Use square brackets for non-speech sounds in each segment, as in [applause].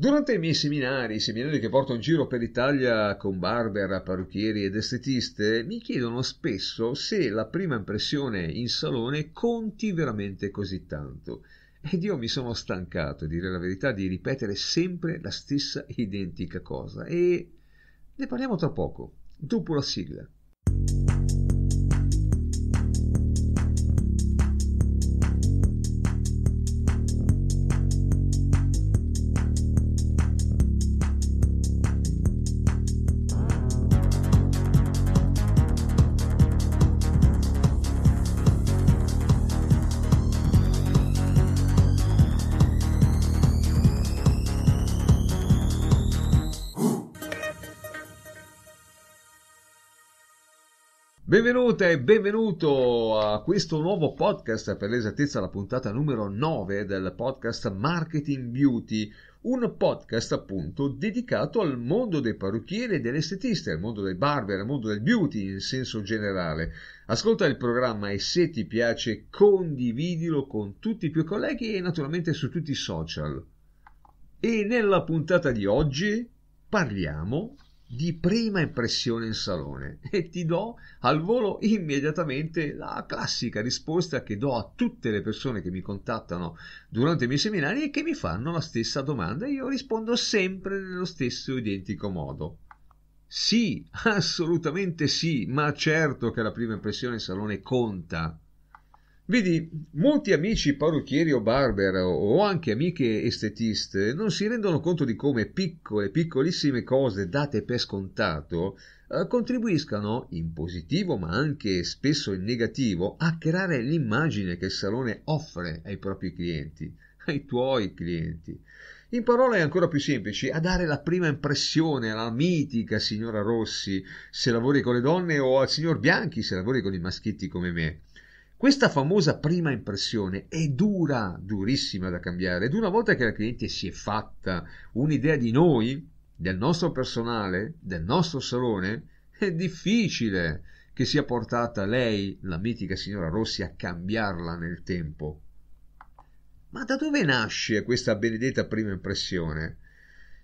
Durante i miei seminari, i seminari che porto in giro per l'Italia con barber, parrucchieri ed estetiste, mi chiedono spesso se la prima impressione in salone conti veramente così tanto. Ed io mi sono stancato, dire la verità, di ripetere sempre la stessa identica cosa. E ne parliamo tra poco, dopo la sigla. Benvenute e benvenuto a questo nuovo podcast, per l'esattezza la puntata numero 9 del podcast Marketing Beauty, un podcast appunto dedicato al mondo dei parrucchieri e dell'estetista, al mondo dei barber, al mondo del beauty in senso generale. Ascolta il programma e se ti piace condividilo con tutti i tuoi colleghi e naturalmente su tutti i social. E nella puntata di oggi parliamo di prima impressione in salone [laughs] e ti do al volo immediatamente la classica risposta che do a tutte le persone che mi contattano durante i miei seminari e che mi fanno la stessa domanda e io rispondo sempre nello stesso identico modo. Sì, [laughs] assolutamente sì, ma certo che la prima impressione in salone conta. Vedi, molti amici parrucchieri o barber o anche amiche estetiste non si rendono conto di come piccole, piccolissime cose date per scontato eh, contribuiscano in positivo ma anche spesso in negativo a creare l'immagine che il salone offre ai propri clienti, ai tuoi clienti. In parole ancora più semplici, a dare la prima impressione alla mitica signora Rossi se lavori con le donne o al signor Bianchi se lavori con i maschietti come me. Questa famosa prima impressione è dura, durissima da cambiare ed una volta che la cliente si è fatta un'idea di noi, del nostro personale, del nostro salone, è difficile che sia portata lei, la mitica signora Rossi, a cambiarla nel tempo. Ma da dove nasce questa benedetta prima impressione?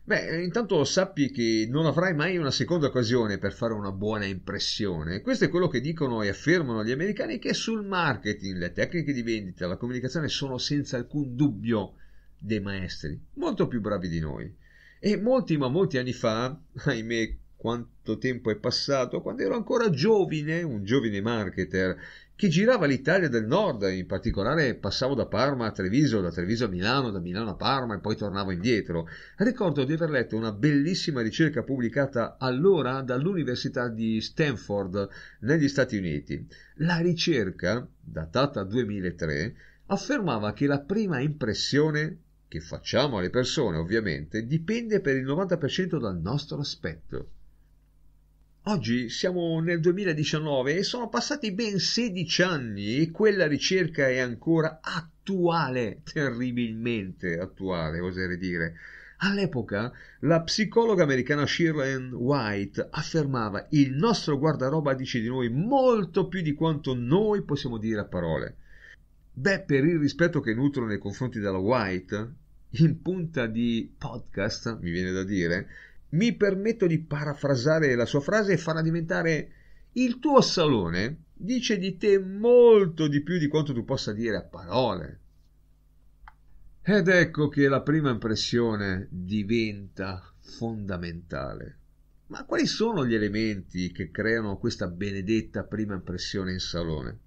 Beh, intanto sappi che non avrai mai una seconda occasione per fare una buona impressione. Questo è quello che dicono e affermano gli americani che sul marketing, le tecniche di vendita, la comunicazione sono senza alcun dubbio dei maestri, molto più bravi di noi. E molti ma molti anni fa, [laughs] ahimè, quanto tempo è passato, quando ero ancora giovine, un giovine marketer, che girava l'Italia del nord, in particolare passavo da Parma a Treviso, da Treviso a Milano, da Milano a Parma e poi tornavo indietro. Ricordo di aver letto una bellissima ricerca pubblicata allora dall'Università di Stanford negli Stati Uniti. La ricerca, datata 2003, affermava che la prima impressione che facciamo alle persone, ovviamente, dipende per il 90% dal nostro aspetto. Oggi siamo nel 2019 e sono passati ben 16 anni e quella ricerca è ancora attuale, terribilmente attuale, oserei dire. All'epoca la psicologa americana Shirley White affermava il nostro guardaroba dice di noi molto più di quanto noi possiamo dire a parole. Beh, per il rispetto che nutro nei confronti della White, in punta di podcast, mi viene da dire, mi permetto di parafrasare la sua frase e farla diventare il tuo salone dice di te molto di più di quanto tu possa dire a parole. Ed ecco che la prima impressione diventa fondamentale. Ma quali sono gli elementi che creano questa benedetta prima impressione in salone?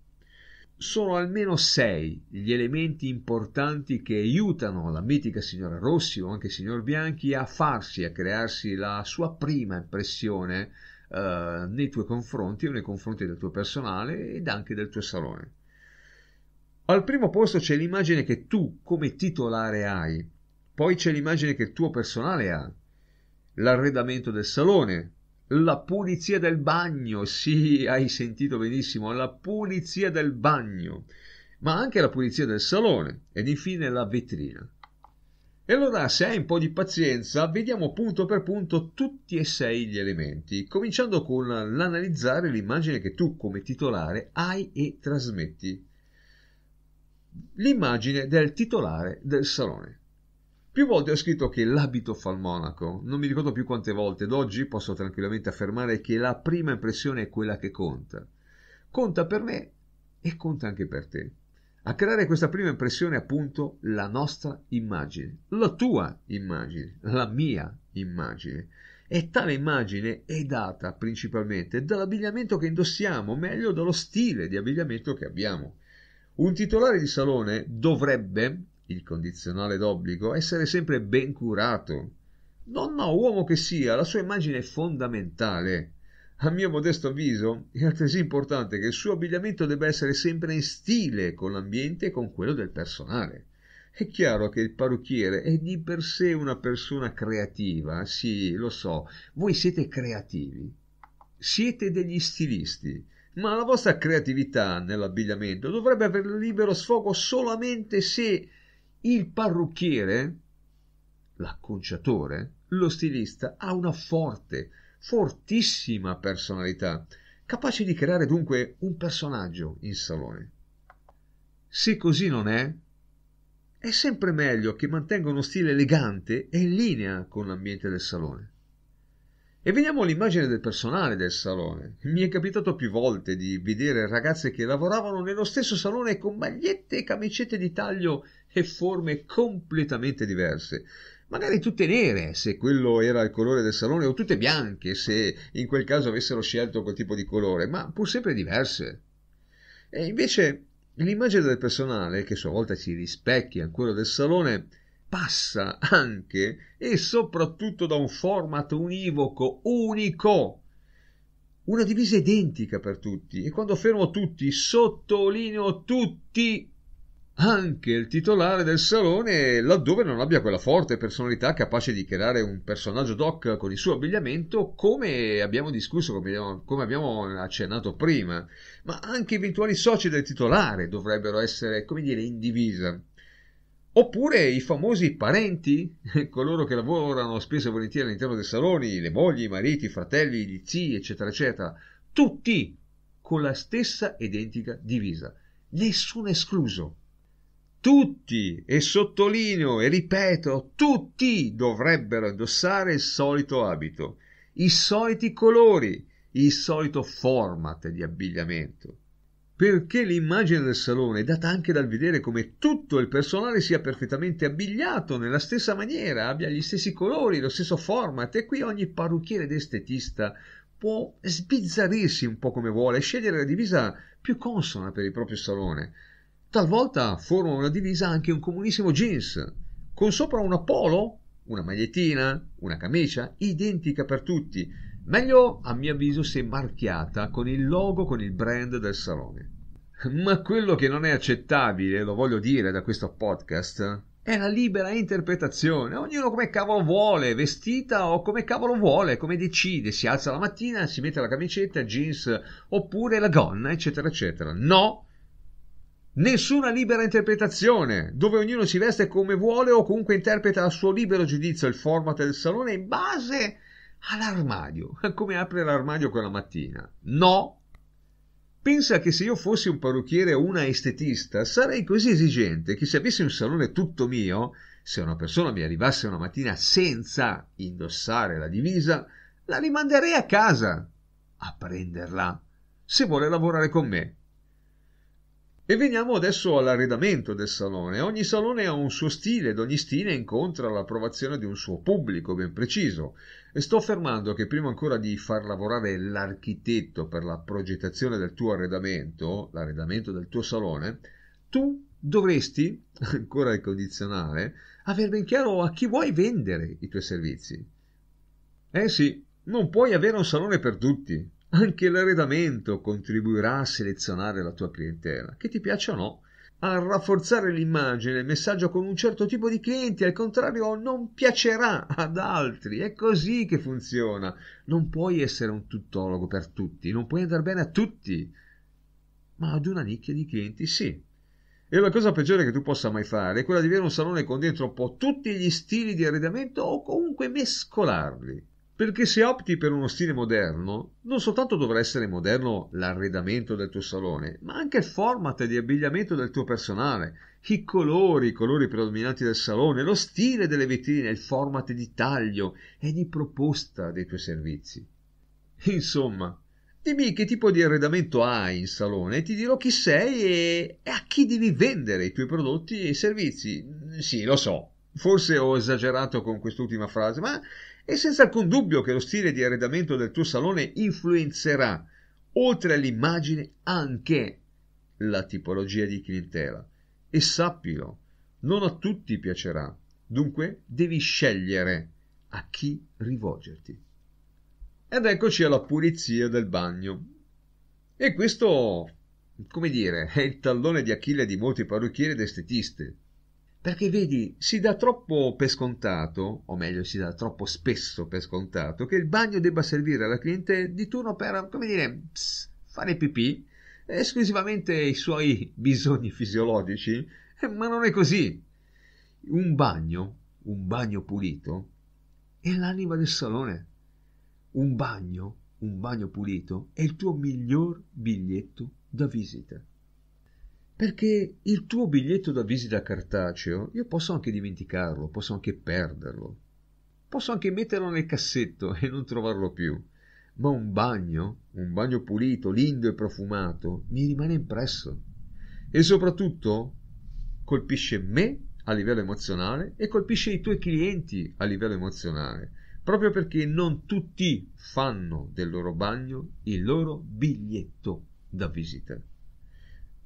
sono almeno sei gli elementi importanti che aiutano la mitica signora Rossi o anche signor Bianchi a farsi, a crearsi la sua prima impressione eh, nei tuoi confronti o nei confronti del tuo personale ed anche del tuo salone. Al primo posto c'è l'immagine che tu come titolare hai, poi c'è l'immagine che il tuo personale ha, l'arredamento del salone, la pulizia del bagno, sì, hai sentito benissimo, la pulizia del bagno, ma anche la pulizia del salone ed infine la vetrina. E allora, se hai un po' di pazienza, vediamo punto per punto tutti e sei gli elementi, cominciando con l'analizzare l'immagine che tu come titolare hai e trasmetti. L'immagine del titolare del salone. Più volte ho scritto che l'abito fa il monaco, non mi ricordo più quante volte, ed oggi posso tranquillamente affermare che la prima impressione è quella che conta. Conta per me e conta anche per te. A creare questa prima impressione è appunto la nostra immagine, la tua immagine, la mia immagine. E tale immagine è data principalmente dall'abbigliamento che indossiamo, meglio dallo stile di abbigliamento che abbiamo. Un titolare di salone dovrebbe il condizionale d'obbligo, essere sempre ben curato. Nonno, uomo che sia, la sua immagine è fondamentale. A mio modesto avviso, è altresì importante che il suo abbigliamento debba essere sempre in stile con l'ambiente e con quello del personale. È chiaro che il parrucchiere è di per sé una persona creativa, sì, lo so, voi siete creativi, siete degli stilisti, ma la vostra creatività nell'abbigliamento dovrebbe avere libero sfogo solamente se il parrucchiere, l'acconciatore, lo stilista ha una forte, fortissima personalità, capace di creare dunque un personaggio in salone. Se così non è, è sempre meglio che mantenga uno stile elegante e in linea con l'ambiente del salone. E veniamo all'immagine del personale del salone. Mi è capitato più volte di vedere ragazze che lavoravano nello stesso salone con magliette e camicette di taglio e forme completamente diverse. Magari tutte nere, se quello era il colore del salone, o tutte bianche, se in quel caso avessero scelto quel tipo di colore, ma pur sempre diverse. E invece l'immagine del personale, che a sua volta si rispecchia in quello del salone, passa anche e soprattutto da un format univoco, unico. Una divisa identica per tutti e quando fermo tutti, sottolineo tutti anche il titolare del salone laddove non abbia quella forte personalità capace di creare un personaggio doc con il suo abbigliamento come abbiamo discusso, come abbiamo, come abbiamo accennato prima, ma anche eventuali soci del titolare dovrebbero essere, come dire, in divisa. Oppure i famosi parenti, [laughs] coloro che lavorano spesso e volentieri all'interno dei saloni, le mogli, i mariti, i fratelli, gli zii, eccetera, eccetera, tutti con la stessa identica divisa, nessuno escluso tutti, e sottolineo e ripeto, tutti dovrebbero indossare il solito abito, i soliti colori, il solito format di abbigliamento. Perché l'immagine del salone è data anche dal vedere come tutto il personale sia perfettamente abbigliato nella stessa maniera, abbia gli stessi colori, lo stesso format e qui ogni parrucchiere ed estetista può sbizzarrirsi un po' come vuole, scegliere la divisa più consona per il proprio salone Talvolta formano una divisa anche un comunissimo jeans, con sopra una polo, una magliettina, una camicia, identica per tutti, meglio a mio avviso se marchiata con il logo, con il brand del salone. Ma quello che non è accettabile, lo voglio dire da questo podcast, è la libera interpretazione. Ognuno come cavolo vuole, vestita o come cavolo vuole, come decide. Si alza la mattina, si mette la camicetta, jeans oppure la gonna, eccetera, eccetera. No, Nessuna libera interpretazione, dove ognuno si veste come vuole o comunque interpreta a suo libero giudizio il format del salone in base all'armadio, [laughs] come apre l'armadio quella mattina. No! Pensa che se io fossi un parrucchiere o una estetista, sarei così esigente che se avessi un salone tutto mio, se una persona mi arrivasse una mattina senza indossare la divisa, la rimanderei a casa a prenderla se vuole lavorare con me e veniamo adesso all'arredamento del salone. Ogni salone ha un suo stile ed ogni stile incontra l'approvazione di un suo pubblico ben preciso. E sto affermando che prima ancora di far lavorare l'architetto per la progettazione del tuo arredamento, l'arredamento del tuo salone, tu dovresti, [laughs] ancora il condizionale, aver ben chiaro a chi vuoi vendere i tuoi servizi. Eh sì, non puoi avere un salone per tutti, anche l'arredamento contribuirà a selezionare la tua clientela, che ti piaccia o no, a rafforzare l'immagine, il messaggio con un certo tipo di clienti, al contrario non piacerà ad altri. È così che funziona. Non puoi essere un tuttologo per tutti, non puoi andare bene a tutti, ma ad una nicchia di clienti sì. E la cosa peggiore che tu possa mai fare è quella di avere un salone con dentro un po' tutti gli stili di arredamento o comunque mescolarli. Perché se opti per uno stile moderno, non soltanto dovrà essere moderno l'arredamento del tuo salone, ma anche il format di abbigliamento del tuo personale, i colori, i colori predominanti del salone, lo stile delle vetrine, il format di taglio e di proposta dei tuoi servizi. Insomma, dimmi che tipo di arredamento hai in salone e ti dirò chi sei e, a chi devi vendere i tuoi prodotti e i servizi. Sì, lo so, forse ho esagerato con quest'ultima frase, ma è senza alcun dubbio che lo stile di arredamento del tuo salone influenzerà, oltre all'immagine, anche la tipologia di clientela. E sappilo, non a tutti piacerà. Dunque devi scegliere a chi rivolgerti. Ed eccoci alla pulizia del bagno. E questo, come dire, è il tallone di Achille di molti parrucchieri ed estetisti. Perché vedi, si dà troppo per scontato, o meglio, si dà troppo spesso per scontato, che il bagno debba servire alla cliente di turno per, come dire, pss, fare pipì esclusivamente i suoi [laughs] bisogni fisiologici, eh, ma non è così. Un bagno, un bagno pulito, è l'anima del salone. Un bagno, un bagno pulito, è il tuo miglior biglietto da visita perché il tuo biglietto da visita cartaceo io posso anche dimenticarlo, posso anche perderlo, posso anche metterlo nel cassetto [laughs] e non trovarlo più, ma un bagno, un bagno pulito, lindo e profumato, mi rimane impresso e soprattutto colpisce me a livello emozionale e colpisce i tuoi clienti a livello emozionale, proprio perché non tutti fanno del loro bagno il loro biglietto da visita.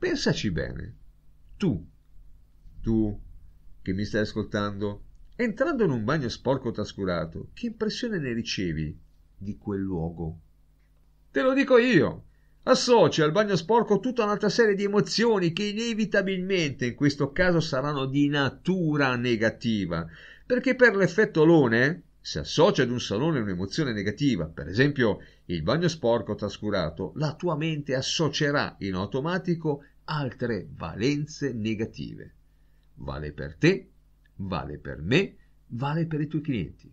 Pensaci bene. Tu, tu che mi stai ascoltando, entrando in un bagno sporco trascurato, che impressione ne ricevi di quel luogo? Te lo dico io. Associa al bagno sporco tutta un'altra serie di emozioni che inevitabilmente in questo caso saranno di natura negativa, perché per l'effetto lone se associa ad un salone un'emozione negativa, per esempio il bagno sporco trascurato, la tua mente associerà in automatico altre valenze negative. Vale per te, vale per me, vale per i tuoi clienti.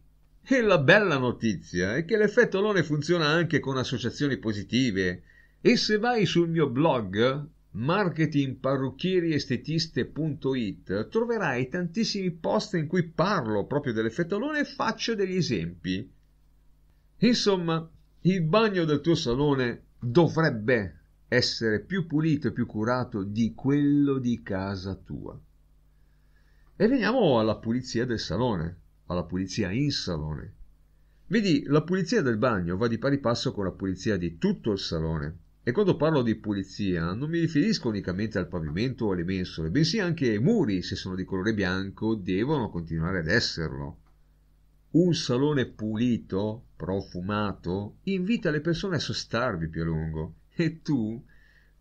E la bella notizia è che l'effetto lone funziona anche con associazioni positive. E se vai sul mio blog marketingparrucchieriestetiste.it troverai tantissimi post in cui parlo proprio dell'effetto lone e faccio degli esempi. Insomma, il bagno del tuo salone dovrebbe essere più pulito e più curato di quello di casa tua. E veniamo alla pulizia del salone, alla pulizia in salone. Vedi, la pulizia del bagno va di pari passo con la pulizia di tutto il salone. E quando parlo di pulizia non mi riferisco unicamente al pavimento o alle mensole, bensì anche ai muri, se sono di colore bianco, devono continuare ad esserlo. Un salone pulito, profumato, invita le persone a sostarvi più a lungo e tu,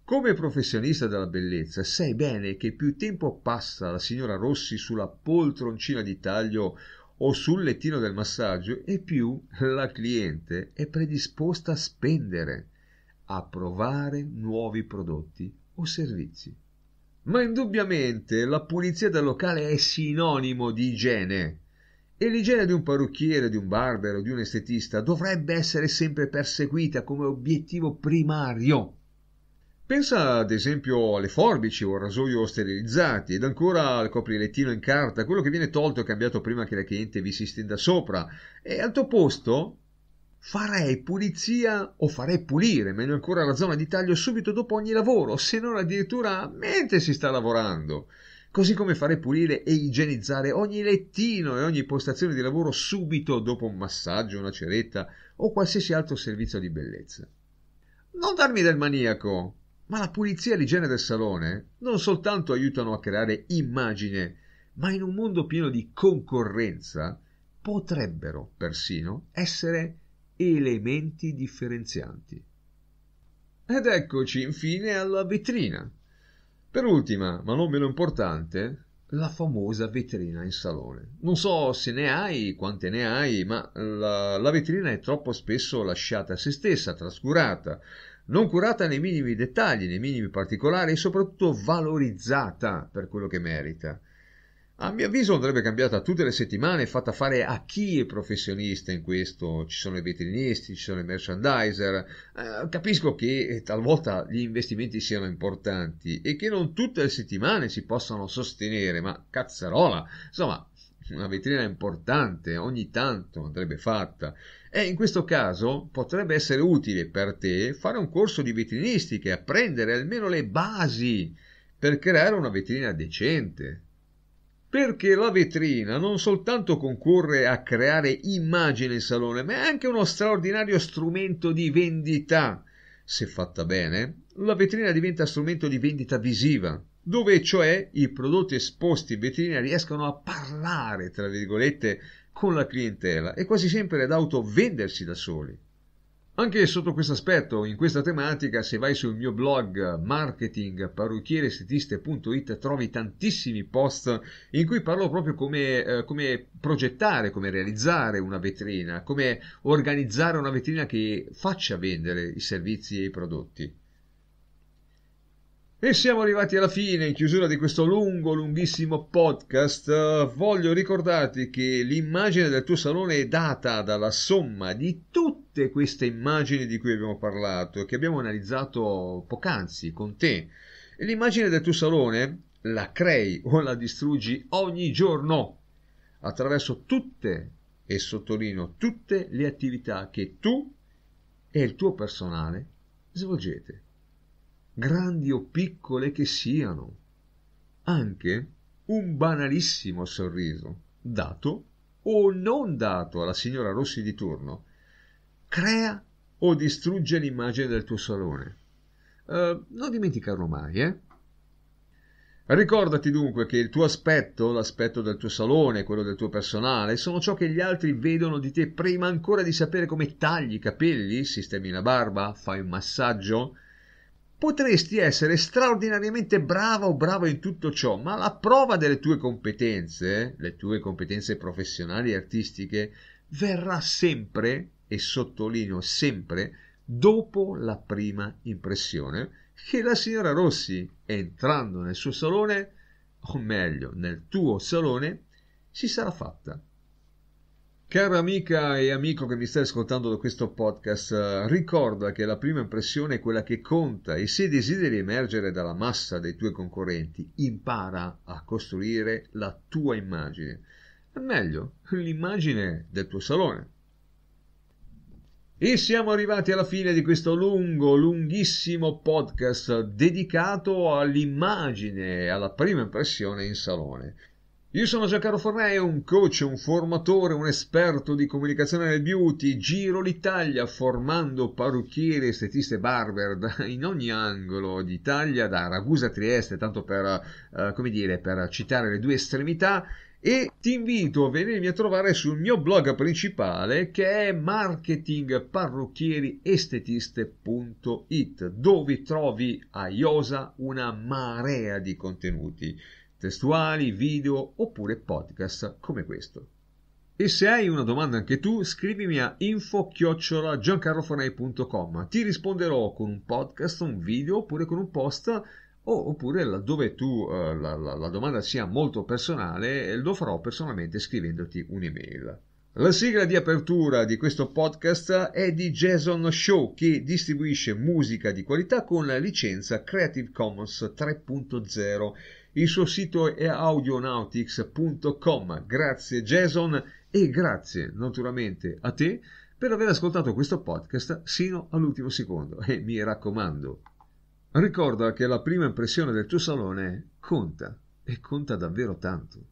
come professionista della bellezza, sai bene che più tempo passa la signora Rossi sulla poltroncina di taglio o sul lettino del massaggio e più la cliente è predisposta a spendere, a provare nuovi prodotti o servizi. Ma indubbiamente la pulizia del locale è sinonimo di igiene e l'igiene di un parrucchiere, di un barbero, di un estetista dovrebbe essere sempre perseguita come obiettivo primario. Pensa ad esempio alle forbici o al rasoio sterilizzati ed ancora al coprilettino in carta, quello che viene tolto e cambiato prima che la cliente vi si stenda sopra. E al tuo posto farei pulizia o farei pulire, meglio ancora la zona di taglio subito dopo ogni lavoro, se non addirittura mentre si sta lavorando così come fare pulire e igienizzare ogni lettino e ogni postazione di lavoro subito dopo un massaggio, una ceretta o qualsiasi altro servizio di bellezza. Non darmi del maniaco, ma la pulizia e l'igiene del salone non soltanto aiutano a creare immagine, ma in un mondo pieno di concorrenza potrebbero persino essere elementi differenzianti. Ed eccoci infine alla vetrina, per ultima, ma non meno importante, la famosa vetrina in salone. Non so se ne hai, quante ne hai, ma la, la, vetrina è troppo spesso lasciata a se stessa, trascurata, non curata nei minimi dettagli, nei minimi particolari e soprattutto valorizzata per quello che merita a mio avviso andrebbe cambiata tutte le settimane e fatta fare a chi è professionista in questo. Ci sono i vetrinisti, ci sono i merchandiser. Eh, capisco che eh, talvolta gli investimenti siano importanti e che non tutte le settimane si possano sostenere, ma cazzarola! Insomma, una vetrina importante ogni tanto andrebbe fatta. E in questo caso potrebbe essere utile per te fare un corso di vetrinistica e apprendere almeno le basi per creare una vetrina decente perché la vetrina non soltanto concorre a creare immagine in salone, ma è anche uno straordinario strumento di vendita. Se fatta bene, la vetrina diventa strumento di vendita visiva, dove cioè i prodotti esposti in vetrina riescono a parlare, tra virgolette, con la clientela e quasi sempre ad autovendersi da soli. Anche sotto questo aspetto, in questa tematica, se vai sul mio blog marketingparrucchierestetiste.it trovi tantissimi post in cui parlo proprio come, eh, come progettare, come realizzare una vetrina, come organizzare una vetrina che faccia vendere i servizi e i prodotti. E siamo arrivati alla fine, in chiusura di questo lungo, lunghissimo podcast. Voglio ricordarti che l'immagine del tuo salone è data dalla somma di tutti tutte queste immagini di cui abbiamo parlato e che abbiamo analizzato poc'anzi con te. L'immagine del tuo salone la crei o la distruggi ogni giorno attraverso tutte, e sottolineo tutte le attività che tu e il tuo personale svolgete, grandi o piccole che siano, anche un banalissimo sorriso dato o non dato alla signora Rossi di turno crea o distrugge l'immagine del tuo salone. Uh, non dimenticarlo mai, eh? Ricordati dunque che il tuo aspetto, l'aspetto del tuo salone, quello del tuo personale, sono ciò che gli altri vedono di te prima ancora di sapere come tagli i capelli, sistemi la barba, fai un massaggio. Potresti essere straordinariamente bravo o bravo in tutto ciò, ma la prova delle tue competenze, le tue competenze professionali e artistiche, verrà sempre e sottolineo sempre dopo la prima impressione, che la signora Rossi, entrando nel suo salone, o meglio nel tuo salone, si sarà fatta. Cara amica e amico che mi stai ascoltando da questo podcast, ricorda che la prima impressione è quella che conta e se desideri emergere dalla massa dei tuoi concorrenti, impara a costruire la tua immagine, meglio, l'immagine del tuo salone. E siamo arrivati alla fine di questo lungo, lunghissimo podcast dedicato all'immagine e alla prima impressione in salone. Io sono Giancarlo Fornei, un coach, un formatore, un esperto di comunicazione del beauty, giro l'Italia formando parrucchieri, estetiste e barber in ogni angolo d'Italia, da Ragusa a Trieste, tanto per, eh, dire, per citare le due estremità, e ti invito a venirmi a trovare sul mio blog principale che è marketingparrucchieriestetiste.it dove trovi a Iosa una marea di contenuti testuali, video oppure podcast come questo. E se hai una domanda anche tu, scrivimi a info-giancarlofornei.com. Ti risponderò con un podcast, un video oppure con un post o, oppure laddove tu eh, la, la, la domanda sia molto personale, eh, lo farò personalmente scrivendoti un'email. La sigla di apertura di questo podcast è di Jason Show che distribuisce musica di qualità con la licenza Creative Commons 3.0. Il suo sito è audionautics.com. Grazie Jason e grazie naturalmente a te per aver ascoltato questo podcast sino all'ultimo secondo e mi raccomando Ricorda che la prima impressione del tuo salone conta e conta davvero tanto.